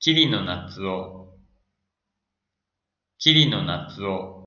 キリの夏をキリの夏を